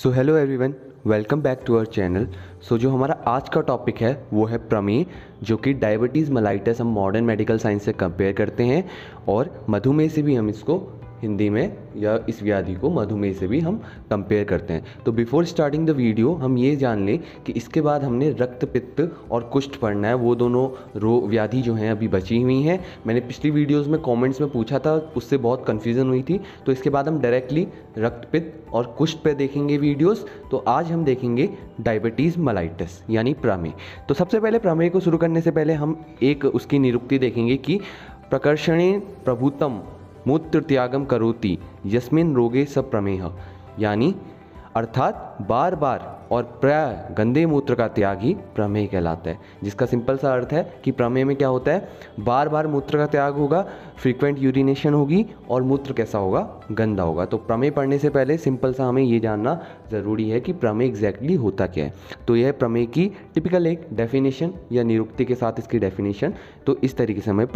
so hello everyone welcome back to our channel so जो हमारा आज का टॉपिक है वो है प्रमेय जो कि डायबिटीज़ मलाइटस हम मॉडर्न मेडिकल साइंस से कंपेयर करते हैं और मधुमेह से भी हम इसको हिंदी में या इस व्याधि को मधुमेह से भी हम कंपेयर करते हैं तो बिफोर स्टार्टिंग द वीडियो हम ये जान लें कि इसके बाद हमने रक्त पित्त और कुष्ठ पढ़ना है वो दोनों रो व्याधि जो हैं अभी बची हुई हैं मैंने पिछली वीडियोस में कमेंट्स में पूछा था उससे बहुत कन्फ्यूज़न हुई थी तो इसके बाद हम डायरेक्टली रक्त पित्त और कुष्ठ पर देखेंगे वीडियोज़ तो आज हम देखेंगे डायबिटीज़ मलाइटस यानी प्रामे तो सबसे पहले प्रामेय को शुरू करने से पहले हम एक उसकी निरुक्ति देखेंगे कि प्रकर्षणे प्रभुतम मूत्र त्यागम करोति यस्मिन रोगे सब प्रमेह यानी अर्थात बार बार और प्राय गंदे मूत्र का त्याग ही प्रमेह कहलाता है जिसका सिंपल सा अर्थ है कि प्रमेह में क्या होता है बार बार मूत्र का त्याग होगा फ्रीक्वेंट यूरिनेशन होगी और मूत्र कैसा होगा गंदा होगा तो प्रमेय पढ़ने से पहले सिंपल सा हमें ये जानना ज़रूरी है कि प्रमेय एग्जैक्टली होता क्या है तो यह प्रमेय की टिपिकल एक डेफिनेशन या निरुक्ति के साथ इसकी डेफिनेशन तो इस तरीके से हमें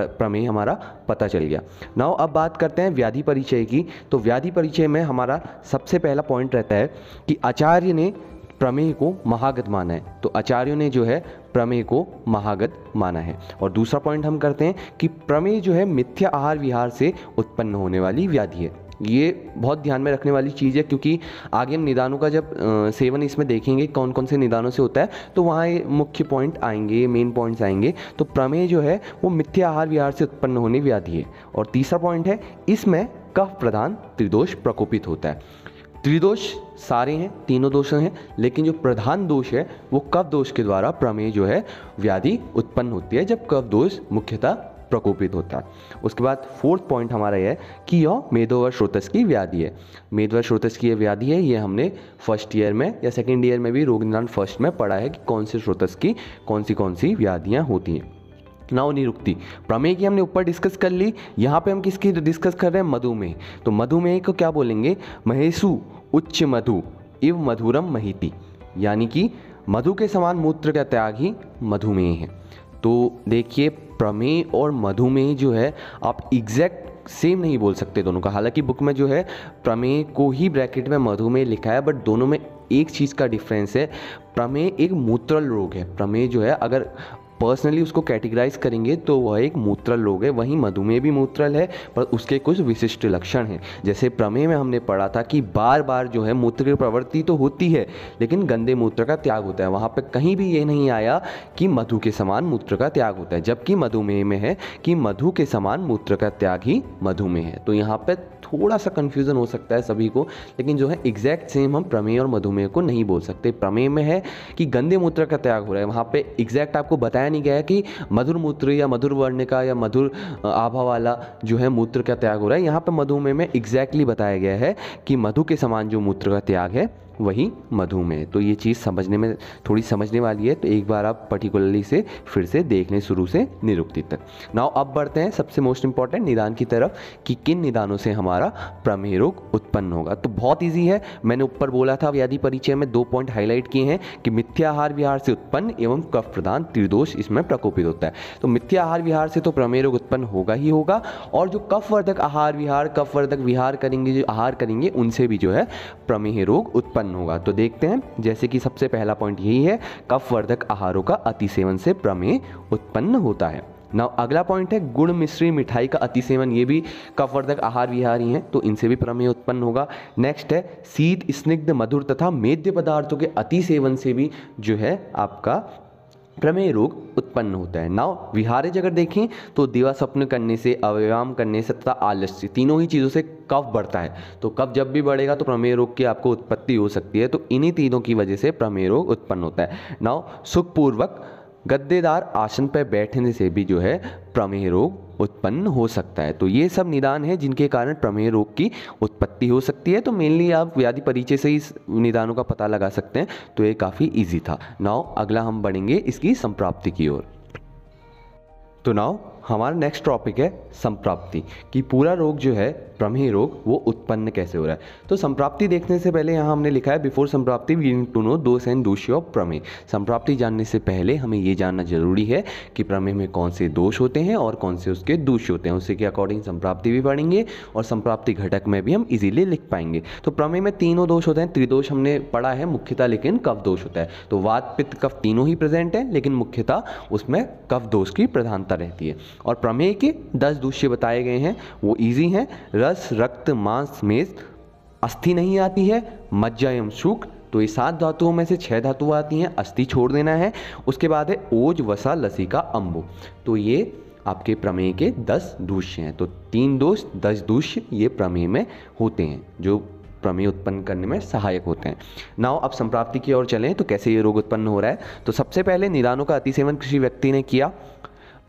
प्रमेय हमारा पता चल गया नाउ अब बात करते हैं व्याधि परिचय की तो व्याधि परिचय में हमारा सबसे पहला पॉइंट रहता है कि आचार्य ने प्रमेय को महागत माना है तो आचार्यों ने जो है प्रमेय को महागत माना है और दूसरा पॉइंट हम करते हैं कि प्रमेय जो है मिथ्या आहार विहार से उत्पन्न होने वाली व्याधि है ये बहुत ध्यान में रखने वाली चीज़ है क्योंकि आगे हम निदानों का जब सेवन इसमें देखेंगे कौन कौन से निदानों से होता है तो वहाँ ये मुख्य पॉइंट आएंगे मेन पॉइंट्स आएंगे तो प्रमेय जो है वो मिथ्या आहार विहार से उत्पन्न होने व्याधि है और तीसरा पॉइंट है इसमें कफ प्रधान त्रिदोष प्रकोपित होता है त्रिदोष सारे हैं तीनों दोष हैं लेकिन जो प्रधान दोष है वो कव दोष के द्वारा प्रमेय जो है व्याधि उत्पन्न होती है जब कव दोष मुख्यतः प्रकोपित होता है उसके बाद फोर्थ पॉइंट हमारा यह है कि यह मेधोवर श्रोतस की व्याधि है मेधोवर श्रोतस की यह व्याधि है ये हमने फर्स्ट ईयर में या सेकेंड ईयर में भी रोग निदान फर्स्ट में पढ़ा है कि कौन से श्रोतस की कौन सी कौन सी व्याधियाँ होती हैं नाव नहीं रुकती प्रमेय की हमने ऊपर डिस्कस कर ली यहाँ पे हम किसकी डिस्कस कर रहे हैं मधुमेह तो मधुमेह को क्या बोलेंगे महेशु उच्च मधु इव मधुरम महिति यानी कि मधु के समान मूत्र का त्याग ही मधुमेह है तो देखिए प्रमेय और मधुमेह जो है आप एग्जैक्ट सेम नहीं बोल सकते दोनों का हालांकि बुक में जो है प्रमेय को ही ब्रैकेट में मधुमेह लिखा है बट दोनों में एक चीज़ का डिफरेंस है प्रमेय एक मूत्रल रोग है प्रमेय जो है अगर पर्सनली उसको कैटेगराइज करेंगे तो वह एक मूत्रल रोग है वहीं मधुमेह भी मूत्रल है पर उसके कुछ विशिष्ट लक्षण हैं जैसे प्रमेय में हमने पढ़ा था कि बार बार जो है मूत्र की प्रवृत्ति तो होती है लेकिन गंदे मूत्र का त्याग होता है वहाँ पर कहीं भी ये नहीं आया कि मधु के समान मूत्र का त्याग होता है जबकि मधुमेह में है कि मधु के समान मूत्र का त्याग ही मधुमेह है तो यहाँ पर थोड़ा सा कन्फ्यूज़न हो सकता है सभी को लेकिन जो है एग्जैक्ट सेम हम प्रमेय और मधुमेह को नहीं बोल सकते प्रमेय में है कि गंदे मूत्र का त्याग हो रहा है वहाँ पर एग्जैक्ट आपको बताया नहीं गया कि मधुर मूत्र या मधुर वर्ण का या मधुर आभा वाला जो है मूत्र का त्याग हो रहा है यहाँ पर मधुमेह में एग्जैक्टली exactly बताया गया है कि मधु के समान जो मूत्र का त्याग है वही मधुमेह तो ये चीज़ समझने में थोड़ी समझने वाली है तो एक बार आप पर्टिकुलरली से फिर से देख लें शुरू से निरुक्ति तक नाउ अब बढ़ते हैं सबसे मोस्ट इंपॉर्टेंट निदान की तरफ कि किन निदानों से हमारा प्रमेह रोग उत्पन्न होगा तो बहुत ईजी है मैंने ऊपर बोला था व्याधि परिचय में दो पॉइंट हाईलाइट किए हैं कि मिथ्याहार विहार से उत्पन्न एवं कफ प्रदान त्रिदोष इसमें प्रकोपित होता है तो मिथ्याहार विहार से तो प्रमेह रोग उत्पन्न होगा ही होगा और जो कफवर्धक आहार विहार कफवर्धक विहार करेंगे जो आहार करेंगे उनसे भी जो है प्रमेह रोग उत्पन्न उत्पन्न होगा तो देखते हैं जैसे कि सबसे पहला पॉइंट यही है कफवर्धक आहारों का अति सेवन से प्रमेह उत्पन्न होता है ना अगला पॉइंट है गुड़ मिश्री मिठाई का अति सेवन ये भी कफवर्धक आहार विहारी हैं तो इनसे भी प्रमेय उत्पन्न होगा नेक्स्ट है शीत स्निग्ध मधुर तथा मेद्य पदार्थों के अति सेवन से भी जो है आपका प्रमेय रोग उत्पन्न होता है नाव विहारे अगर देखें तो दीवा स्वप्न करने से अव्यायाम करने से तथा आलस्य तीनों ही चीज़ों से कफ बढ़ता है तो कफ जब भी बढ़ेगा तो प्रमेय रोग की आपको उत्पत्ति हो सकती है तो इन्हीं तीनों की वजह से प्रमेय रोग उत्पन्न होता है नाव सुखपूर्वक गद्देदार आसन पर बैठने से भी जो है प्रमेह रोग उत्पन्न हो सकता है तो ये सब निदान है जिनके कारण प्रमेह रोग की उत्पत्ति हो सकती है तो मेनली आप व्याधि परिचय से इस निदानों का पता लगा सकते हैं तो ये काफ़ी ईजी था नाव अगला हम बढ़ेंगे इसकी संप्राप्ति की ओर तो नाव हमारा नेक्स्ट टॉपिक है संप्राप्ति कि पूरा रोग जो है प्रमेह रोग वो उत्पन्न कैसे हो रहा है तो संप्राप्ति देखने से पहले यहाँ हमने लिखा है before samprapti we need to know dosha and dushya of prameha संप्राप्ति जानने से पहले हमें ये जानना जरूरी है कि प्रमेय में कौन से दोष होते हैं और कौन से उसके दोष होते हैं उसी के अकॉर्डिंग संप्राप्ति भी पढ़ेंगे और संप्राप्ति घटक में भी हम इजीली लिख पाएंगे तो प्रमेय में तीनों दोष होते हैं त्रिदोष हमने पढ़ा है मुख्यतः लेकिन कफ दोष होता है तो वात पित्त कफ तीनों ही प्रेजेंट है लेकिन मुख्यतः उसमें कफ दोष की प्रधानता रहती है और प्रमेय के दस दूष्य बताए गए हैं वो ईजी हैं रस रक्त मांस मेज अस्थि नहीं आती है मज्जा एवं सुख तो ये सात धातुओं में से छह धातु आती हैं अस्थि छोड़ देना है उसके बाद है ओज वसा लसिका अम्बु तो ये आपके प्रमेय के दस दूष्य हैं तो तीन दोष दस दूष्य ये प्रमेय में होते हैं जो प्रमेय उत्पन्न करने में सहायक होते हैं नाव अब संप्राप्ति की ओर चलें तो कैसे ये रोग उत्पन्न हो रहा है तो सबसे पहले निदानों का अतिसेवन किसी व्यक्ति ने किया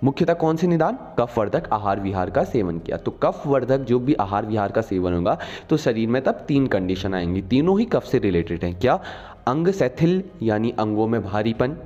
मुख्यतः कौन से निदान कफ वर्धक आहार विहार का सेवन किया तो कफ वर्धक जो भी आहार विहार का सेवन होगा तो शरीर में तब तीन कंडीशन आएंगी तीनों ही कफ से रिलेटेड हैं क्या अंग शैथिल यानी अंगों में भारीपन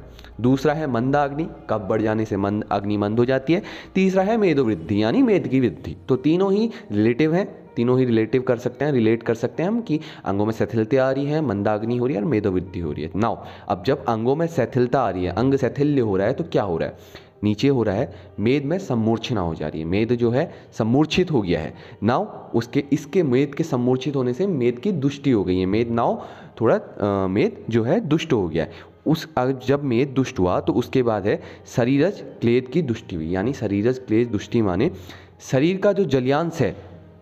दूसरा है मंदा अग्नि कफ बढ़ जाने से मंद अग्नि मंद हो जाती है तीसरा है मेदोवृद्धि वृद्धि यानी मेद की वृद्धि तो तीनों ही रिलेटिव हैं तीनों ही रिलेटिव कर सकते हैं रिलेट कर सकते हैं हम कि अंगों में शैथिलता आ रही है मंदाग्नि हो रही है और मेदोवृद्धि हो रही है नाउ अब जब अंगों में शैथिलता आ रही है अंग शैथिल्य हो रहा है तो क्या हो रहा है नीचे हो रहा है मेद में सम्मूर्छना हो जा रही है मेद जो है सम्मूर्छित हो गया है नाव उसके इसके मेद के सम्मूर्छित होने से मेद की दुष्टि हो गई है मेद नाव थोड़ा मेद जो है दुष्ट हो गया है उस जब मेद दुष्ट हुआ तो उसके बाद है शरीरज क्लेद की दुष्टि हुई यानी शरीरज क्लेद दुष्टि माने शरीर का जो जलियांश है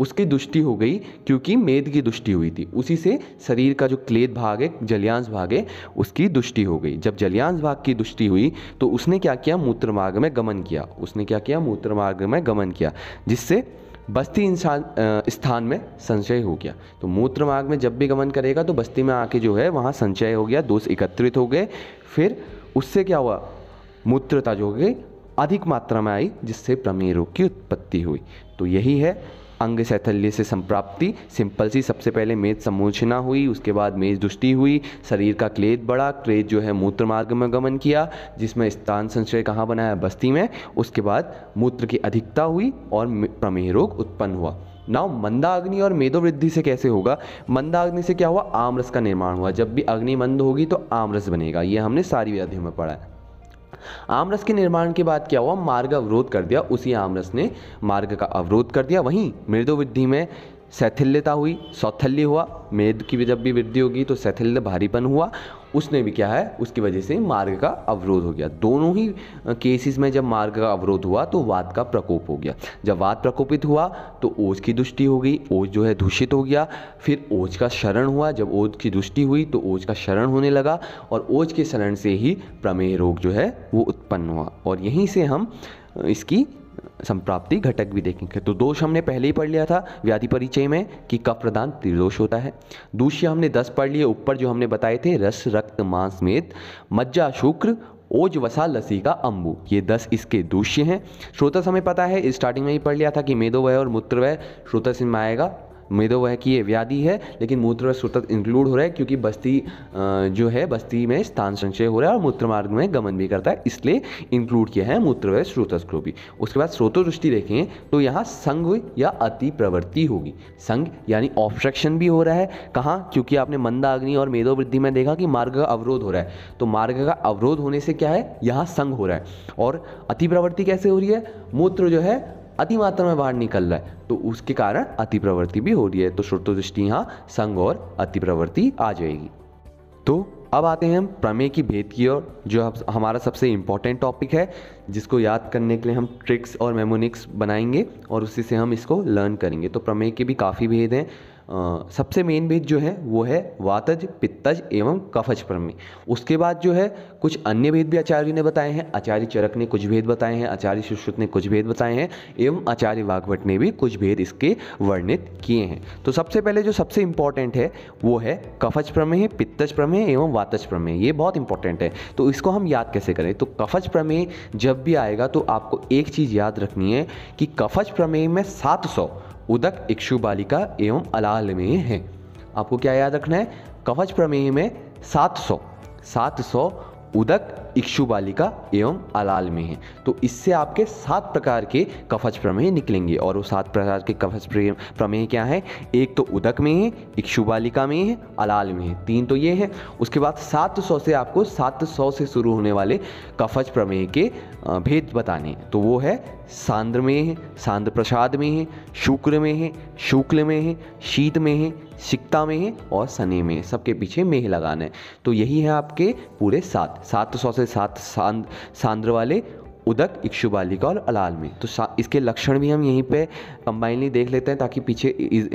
उसकी दुष्टि हो गई क्योंकि मेद की दुष्टि हुई थी उसी से शरीर का जो क्लेद भाग है जलियांश भाग है उसकी दुष्टि हो गई जब जलियांश भाग की दुष्टि हुई तो उसने क्या किया मूत्र मार्ग में गमन किया उसने क्या किया मूत्र मार्ग में गमन किया जिससे बस्ती इंसान स्थान में संचय हो गया तो मूत्र मार्ग में जब भी गमन करेगा तो बस्ती में आके जो है वहाँ संचय हो गया दोष एकत्रित हो गए फिर उससे क्या हुआ मूत्रता जो गई अधिक मात्रा में आई जिससे प्रमेय रोग की उत्पत्ति हुई तो यही है अंग सैथल्य से संप्राप्ति सिंपल सी सबसे पहले मेज समोचना हुई उसके बाद मेज दुष्टि हुई शरीर का क्लेद बढ़ा क्लेद जो है मूत्र मार्ग में गमन किया जिसमें स्थान संचय कहाँ बनाया बस्ती में उसके बाद मूत्र की अधिकता हुई और प्रमेह रोग उत्पन्न हुआ नाउ अग्नि और मेदो वृद्धि से कैसे होगा मंदा अग्नि से क्या हुआ आमरस का निर्माण हुआ जब भी अग्नि मंद होगी तो आमरस बनेगा ये हमने सारी व्याधियों में पढ़ा है आमरस के निर्माण के बाद क्या हुआ मार्ग अवरोध कर दिया उसी आमरस ने मार्ग का अवरोध कर दिया वहीं वृद्धि में शैथिल्यता हुई सौथल्य हुआ मेद की जब भी वृद्धि होगी तो शैथिल्य भारीपन हुआ उसने भी क्या है उसकी वजह से मार्ग का अवरोध हो गया दोनों ही केसेस में जब मार्ग का अवरोध हुआ तो वाद का प्रकोप हो गया जब वाद प्रकोपित हुआ तो ओज की दुष्टि हो गई ओज जो है दूषित हो गया फिर ओज का शरण हुआ जब ओज की दुष्टि हुई तो ओज का शरण होने लगा और ओज के शरण से ही प्रमेह रोग जो है वो उत्पन्न हुआ और यहीं से हम इसकी संप्राप्ति घटक भी देखेंगे तो दोष हमने पहले ही पढ़ लिया था व्याधि परिचय में कि कफ प्रदान त्रिदोष होता है दूसरी हमने दस पढ़ लिए ऊपर जो हमने बताए थे रस रक्त मांस मेद मज्जा शुक्र ओज वसा लसी का अम्बु ये दस इसके दूष्य हैं श्रोता समय पता है स्टार्टिंग में ही पढ़ लिया था कि मेदोवय और मूत्रवय श्रोता सिंह में आएगा मेदो वह की ये व्याधि है लेकिन मूत्र में सुरत इंक्लूड हो रहा है क्योंकि बस्ती जो है बस्ती में स्थान संचय हो रहा है और मूत्र मार्ग में गमन भी करता है इसलिए इंक्लूड किया है मूत्र व स्रोत को भी उसके बाद स्रोतोदृष्टि देखें तो यहाँ संघ या अति प्रवृत्ति होगी संघ यानी ऑब्स्ट्रक्शन भी हो रहा है कहाँ क्योंकि आपने मंदाग्नि और मेदो वृद्धि में देखा कि मार्ग का अवरोध हो रहा है तो मार्ग का अवरोध होने से क्या है यहाँ संघ हो रहा है और अति प्रवृत्ति कैसे हो रही है मूत्र जो है अति मात्रा में बाहर निकल रहा है तो उसके कारण अति प्रवृत्ति भी हो रही है तो श्रोत दृष्टि यहाँ संग और अति प्रवृत्ति आ जाएगी तो अब आते हैं हम प्रमेय की भेद की ओर जो हमारा सबसे इम्पॉर्टेंट टॉपिक है जिसको याद करने के लिए हम ट्रिक्स और मेमोनिक्स बनाएंगे और उसी से हम इसको लर्न करेंगे तो प्रमेय के भी काफ़ी भेद हैं सबसे मेन भेद जो है वो है वातज पित्तज एवं कफज प्रमेय उसके बाद जो है कुछ अन्य भेद भी आचार्य ने बताए हैं आचार्य चरक ने कुछ भेद बताए हैं आचार्य सुश्रुत ने कुछ भेद बताए हैं एवं आचार्य वाघभट ने भी कुछ भेद इसके वर्णित किए हैं तो सबसे पहले जो सबसे इंपॉर्टेंट है वो है कफज प्रमेय पित्तज प्रमेय एवं वातज प्रमेय ये बहुत इंपॉर्टेंट है तो इसको हम याद कैसे करें तो कफज प्रमेय जब भी आएगा तो आपको एक चीज़ याद रखनी है कि कफज प्रमेय में सात सौ उदक इक्षु बालिका एवं अलाल में है आपको क्या याद रखना है कवच प्रमेय में 700 700 उदक इक्षु बालिका एवं अलाल में है तो इससे आपके सात प्रकार के कफज प्रमेय निकलेंगे और वो सात प्रकार के कफज प्रमेय क्या है एक तो उदक में है इक्षु बालिका में है अलाल में है तीन तो ये है उसके बाद सात सौ से आपको सात सौ से शुरू होने वाले कफज प्रमेय के भेद बताने तो वो है सांद्र में है सांद्र प्रसाद में है शुक्र में है शुक्ल में है शीत में है सिक्ता में है और सने में सबके पीछे मेह लगाना है तो यही है आपके पूरे सात सात सौ से सात सांद सांद्र वाले उदक इक्षुबालिका और अलाल में तो इसके लक्षण भी हम यहीं पे कंबाइनली देख लेते हैं ताकि पीछे इस,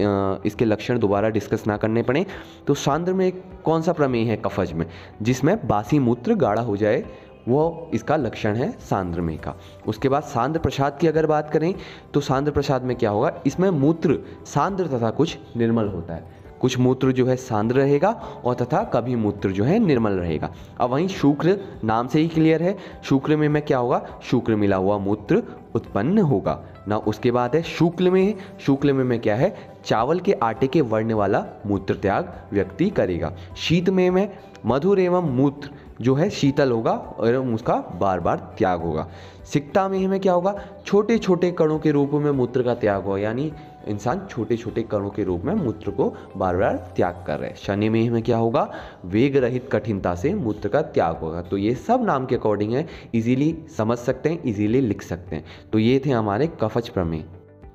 इसके लक्षण दोबारा डिस्कस ना करने पड़े तो सांद्र में कौन सा प्रमेय है कफज में जिसमें बासी मूत्र गाढ़ा हो जाए वो इसका लक्षण है में का उसके बाद सांद्र प्रसाद की अगर बात करें तो सांद्र प्रसाद में क्या होगा इसमें मूत्र सांद्र तथा कुछ निर्मल होता है कुछ मूत्र जो है सांद्र रहेगा और तथा कभी मूत्र जो है निर्मल रहेगा अब वहीं शुक्र नाम से ही क्लियर है शुक्र में मैं क्या होगा शुक्र मिला हुआ मूत्र उत्पन्न होगा ना उसके बाद है शुक्ल में शुक्ल में में क्या है चावल के आटे के वर्ण वाला मूत्र त्याग व्यक्ति करेगा शीत में में मधुर एवं मूत्र जो है शीतल होगा और उसका बार बार त्याग होगा सिकता में हमें क्या होगा छोटे छोटे कणों के रूप में मूत्र का त्याग होगा यानी इंसान छोटे छोटे कणों के रूप में मूत्र को बार बार त्याग कर रहे हैं शनि में हमें क्या होगा वेग रहित कठिनता से मूत्र का त्याग होगा तो ये सब नाम के अकॉर्डिंग है इजीली समझ सकते हैं इजीली लिख सकते हैं तो ये थे हमारे कफच प्रमेय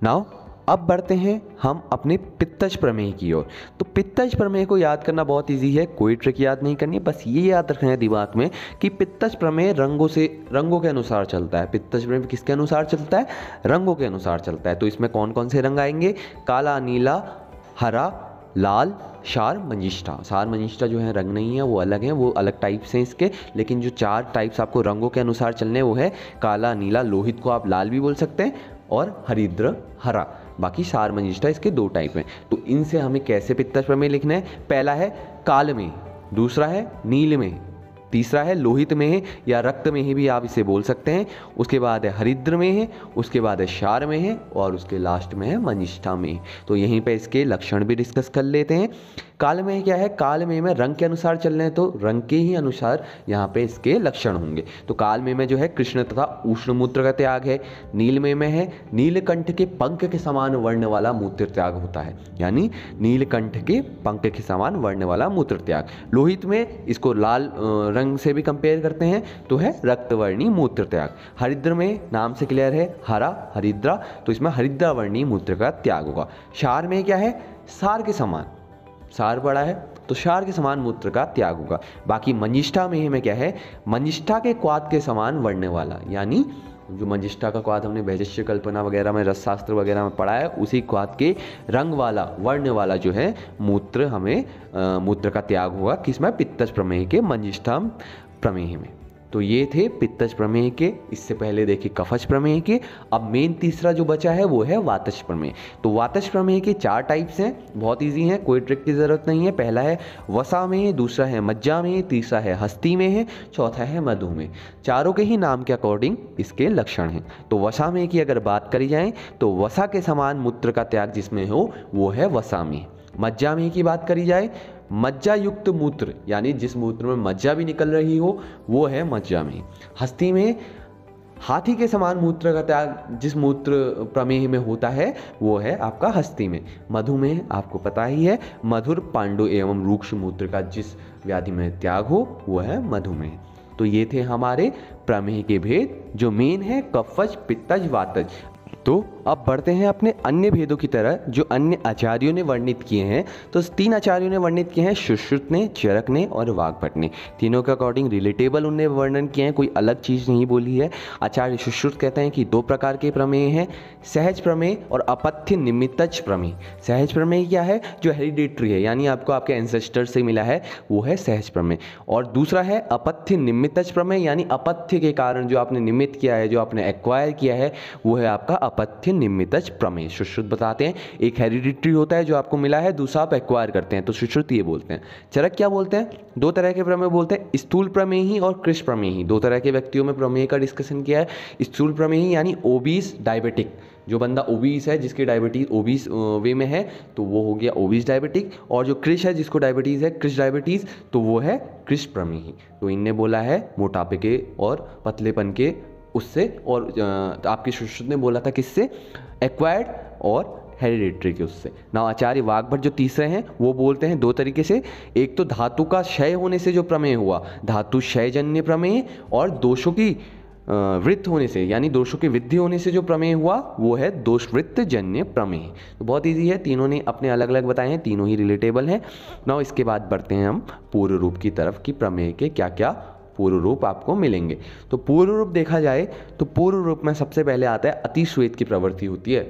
नाउ अब बढ़ते हैं हम अपने पित्तज प्रमेय की ओर तो पित्तज प्रमेय को याद करना बहुत इजी है कोई ट्रिक याद नहीं करनी बस ये याद रखना है दिमाग में कि पित्तज प्रमेय रंगों से रंगों के अनुसार चलता है पित्तज प्रमेय किसके अनुसार चलता है रंगों के अनुसार चलता है तो इसमें कौन कौन से रंग आएंगे काला नीला हरा लाल शार मंजिष्ठा शार मंजिष्ठा जो है रंग नहीं है वो अलग है वो अलग टाइप्स हैं इसके लेकिन जो चार टाइप्स आपको रंगों के अनुसार चलने वो है काला नीला लोहित को आप लाल भी बोल सकते हैं और हरिद्र हरा बाकी सार मंजिष्ठा इसके दो टाइप हैं तो इनसे हमें कैसे पित्त प्रमेय लिखना है पहला है काल में दूसरा है नील में तीसरा है लोहित में है या रक्त में ही भी आप इसे बोल सकते हैं उसके बाद है हरिद्र में है उसके बाद है शार में है और उसके लास्ट में है मनिष्ठा में तो यहीं पर इसके लक्षण भी डिस्कस कर लेते हैं काल में क्या है काल में में रंग के अनुसार चल रहे हैं तो रंग के ही अनुसार यहाँ पे इसके लक्षण होंगे तो काल में में जो है कृष्ण तथा उष्ण मूत्र का त्याग है में में है नीलकंठ के पंख के समान वर्ण वाला मूत्र त्याग होता है यानी नीलकंठ के पंख के समान वर्ण वाला मूत्र त्याग लोहित में इसको लाल रंग रंग से भी कंपेयर करते हैं तो है रक्तवर्णी मूत्र त्याग हरिद्र में नाम से क्लियर है हरा हरिद्रा तो इसमें हरिद्रावर्णी मूत्र का त्याग होगा सार में क्या है सार के समान सार बड़ा है तो शार के समान मूत्र का त्याग होगा बाकी मंजिष्ठा में में क्या है मंजिष्ठा के क्वाद के समान वर्ण वाला यानी जो मंजिष्ठा का क्वाद हमने भैजस्य कल्पना वगैरह में रसशास्त्र वगैरह में पढ़ा है उसी क्वाद के रंग वाला वर्ण वाला जो है मूत्र हमें मूत्र का त्याग हुआ किसमें पित्तज प्रमेह के मंजिष्ठा प्रमेह में तो ये थे पित्तज प्रमेय के इससे पहले देखे कफज प्रमेय के अब मेन तीसरा जो बचा है वो है वातज प्रमेय तो वातज प्रमेय के चार टाइप्स हैं बहुत ईजी हैं कोई ट्रिक की ज़रूरत नहीं है पहला है वसा में दूसरा है मज्जा में तीसरा है हस्ती में है चौथा है मधु में चारों के ही नाम के अकॉर्डिंग इसके लक्षण हैं तो वसा में की अगर बात करी जाए तो वसा के समान मूत्र का त्याग जिसमें हो वो है वसा में मज्जा में की बात करी जाए मज्जा युक्त मूत्र यानी जिस मूत्र में मज्जा भी निकल रही हो वो है मज्जा में हस्ती में हाथी के समान मूत्र का त्याग जिस मूत्र प्रमेह में होता है वो है आपका हस्ती में मधु में आपको पता ही है मधुर पांडु एवं रूक्ष मूत्र का जिस व्याधि में त्याग हो वो है मधु में तो ये थे हमारे प्रमेह के भेद जो मेन है कफज पित्तज वातज तो अब बढ़ते हैं अपने अन्य भेदों की तरह जो अन्य आचार्यों ने वर्णित किए हैं तो तीन आचार्यों ने वर्णित किए हैं सुश्रुत ने चरक ने और वाघभट ने तीनों के अकॉर्डिंग रिलेटेबल उनने वर्णन किए हैं कोई अलग चीज़ नहीं बोली है आचार्य सुश्रुत कहते हैं कि दो प्रकार के प्रमेय हैं सहज प्रमेय और अपथ्य निमित्तज प्रमेय सहज प्रमेय क्या है जो हेरिडेटरी है यानी आपको आपके एंसेस्टर से मिला है वो है सहज प्रमेय और दूसरा है अपथ्य निमित्तज प्रमेय यानी अपथ्य के कारण जो आपने निमित्त किया है जो आपने एक्वायर किया है वो है आपका अपथ्य निमितज प्रमेय सुश्रुत बताते हैं एक हेरिडिट्री होता है जो आपको मिला है दूसरा आप एक्वायर करते हैं तो सुश्रुत ये बोलते हैं चरक क्या बोलते हैं दो तरह के प्रमेय बोलते हैं स्थूल प्रमेय ही और कृष्ण ही दो तरह के व्यक्तियों में प्रमेय का डिस्कशन किया है स्थूल प्रमेही यानी ओबीस डायबिटिक जो बंदा ओबीस है जिसके डायबिटीज ओबीस वे में है तो वो हो गया ओबीस डायबिटिक और जो क्रिश है जिसको डायबिटीज़ है क्रिश डायबिटीज़ तो वो है क्रिश प्रमेही तो इनने बोला है मोटापे के और पतलेपन के उससे और तो आपके शुरू ने बोला था किससे एक्वायर्ड और हेरिडेटरी के उससे ना आचार्य वाघभट जो तीसरे हैं वो बोलते हैं दो तरीके से एक तो धातु का क्षय होने से जो प्रमेय हुआ धातु क्षयजन्य प्रमेय और दोषों की वृत्त होने से यानी दोषों की वृद्धि होने से जो प्रमेय हुआ वो है वृत्त जन्य प्रमेय तो बहुत ईजी है तीनों ने अपने अलग अलग बताए हैं तीनों ही रिलेटेबल हैं ना इसके बाद बढ़ते हैं हम पूर्व रूप की तरफ कि प्रमेय के क्या क्या पूर्व रूप आपको मिलेंगे तो पूर्व रूप देखा जाए तो पूर्व रूप में सबसे पहले आता है अतिश्वेत की प्रवृत्ति होती है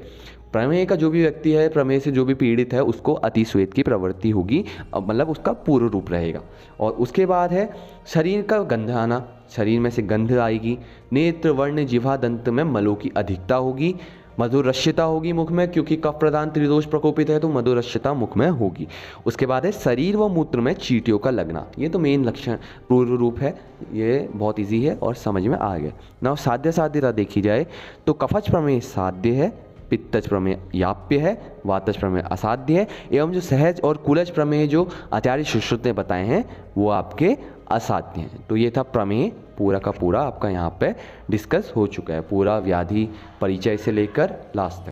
प्रमेय का जो भी व्यक्ति है प्रमेय से जो भी पीड़ित है उसको अतिश्वेत की प्रवृत्ति होगी मतलब उसका पूर्व रूप रहेगा और उसके बाद है शरीर का गंध आना शरीर में से गंध आएगी नेत्र वर्ण जिवा दंत में मलों की अधिकता होगी मधुर रश्यता होगी मुख में क्योंकि कफ प्रधान त्रिदोष प्रकोपित है तो मधुर रश्यता मुख में होगी उसके बाद है शरीर व मूत्र में चीटियों का लगना ये तो मेन लक्षण पूर्व रूप है ये बहुत ईजी है और समझ में आ गया न साध्य साध्यता देखी जाए तो कफच प्रमेय साध्य है पित्तज प्रमेय याप्य है वातज प्रमेय असाध्य है एवं जो सहज और कुलज प्रमेय जो आचार्य सुश्रुत ने बताए हैं वो आपके असाध्य हैं तो ये था प्रमेय पूरा का पूरा आपका यहाँ पे डिस्कस हो चुका है पूरा व्याधि परिचय से लेकर लास्ट तक